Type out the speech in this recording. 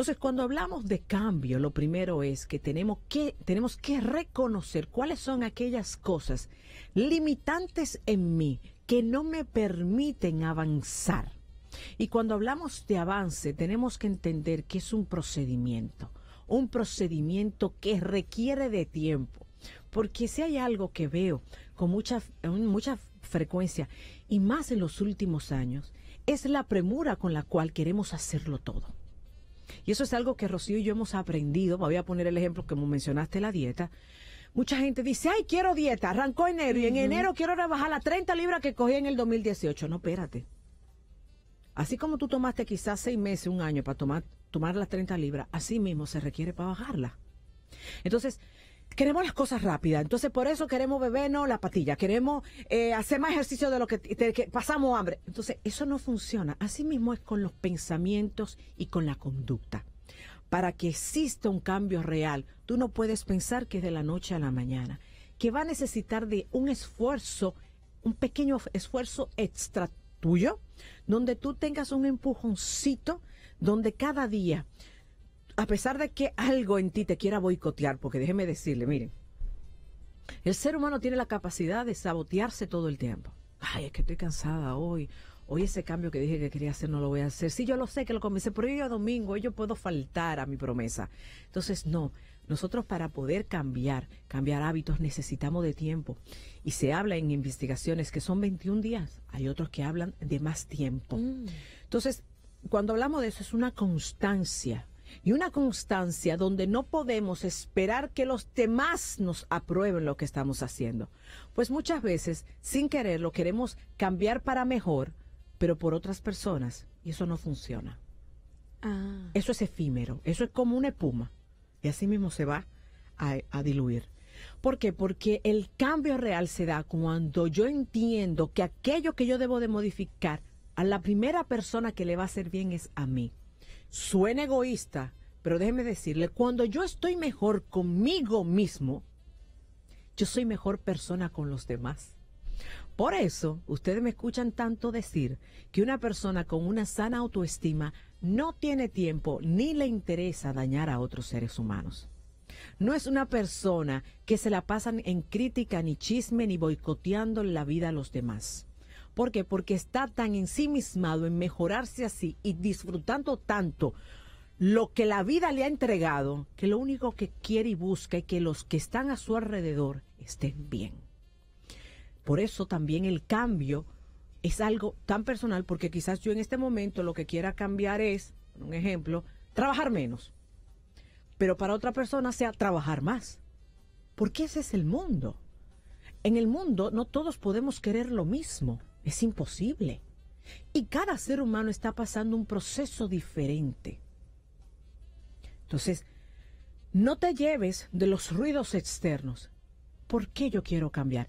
Entonces, cuando hablamos de cambio, lo primero es que tenemos que, tenemos que reconocer cuáles son aquellas cosas limitantes en mí que no me permiten avanzar. Y cuando hablamos de avance, tenemos que entender que es un procedimiento, un procedimiento que requiere de tiempo. Porque si hay algo que veo con mucha, mucha frecuencia, y más en los últimos años, es la premura con la cual queremos hacerlo todo. Y eso es algo que Rocío y yo hemos aprendido. voy a poner el ejemplo que mencionaste, la dieta. Mucha gente dice, ay, quiero dieta, arrancó enero y en enero quiero rebajar las 30 libras que cogí en el 2018. No, espérate. Así como tú tomaste quizás seis meses, un año para tomar, tomar las 30 libras, así mismo se requiere para bajarla Entonces, queremos las cosas rápidas. Entonces, por eso queremos bebernos la patilla, queremos eh, hacer más ejercicio de lo que, pasamos hambre. Entonces, eso no funciona. Así mismo es con los pensamientos y con la conducta. Para que exista un cambio real, tú no puedes pensar que es de la noche a la mañana, que va a necesitar de un esfuerzo, un pequeño esfuerzo extra tuyo, donde tú tengas un empujoncito, donde cada día a pesar de que algo en ti te quiera boicotear, porque déjeme decirle, miren, el ser humano tiene la capacidad de sabotearse todo el tiempo. Ay, es que estoy cansada hoy. Hoy ese cambio que dije que quería hacer no lo voy a hacer. Sí, yo lo sé que lo comencé, pero hoy es domingo, yo puedo faltar a mi promesa. Entonces, no, nosotros para poder cambiar, cambiar hábitos, necesitamos de tiempo. Y se habla en investigaciones que son 21 días. Hay otros que hablan de más tiempo. Mm. Entonces, cuando hablamos de eso, es una constancia y una constancia donde no podemos esperar que los demás nos aprueben lo que estamos haciendo. Pues muchas veces, sin querer, lo queremos cambiar para mejor, pero por otras personas, y eso no funciona. Ah. Eso es efímero, eso es como una espuma, y así mismo se va a, a diluir. ¿Por qué? Porque el cambio real se da cuando yo entiendo que aquello que yo debo de modificar a la primera persona que le va a hacer bien es a mí. Suena egoísta, pero déjeme decirle, cuando yo estoy mejor conmigo mismo, yo soy mejor persona con los demás. Por eso, ustedes me escuchan tanto decir que una persona con una sana autoestima no tiene tiempo ni le interesa dañar a otros seres humanos. No es una persona que se la pasan en crítica, ni chisme, ni boicoteando la vida a los demás. ¿Por qué? Porque está tan ensimismado en mejorarse así y disfrutando tanto lo que la vida le ha entregado, que lo único que quiere y busca es que los que están a su alrededor estén bien. Por eso también el cambio es algo tan personal, porque quizás yo en este momento lo que quiera cambiar es, un ejemplo, trabajar menos. Pero para otra persona sea trabajar más. Porque ese es el mundo. En el mundo no todos podemos querer lo mismo. Es imposible. Y cada ser humano está pasando un proceso diferente. Entonces, no te lleves de los ruidos externos. ¿Por qué yo quiero cambiar?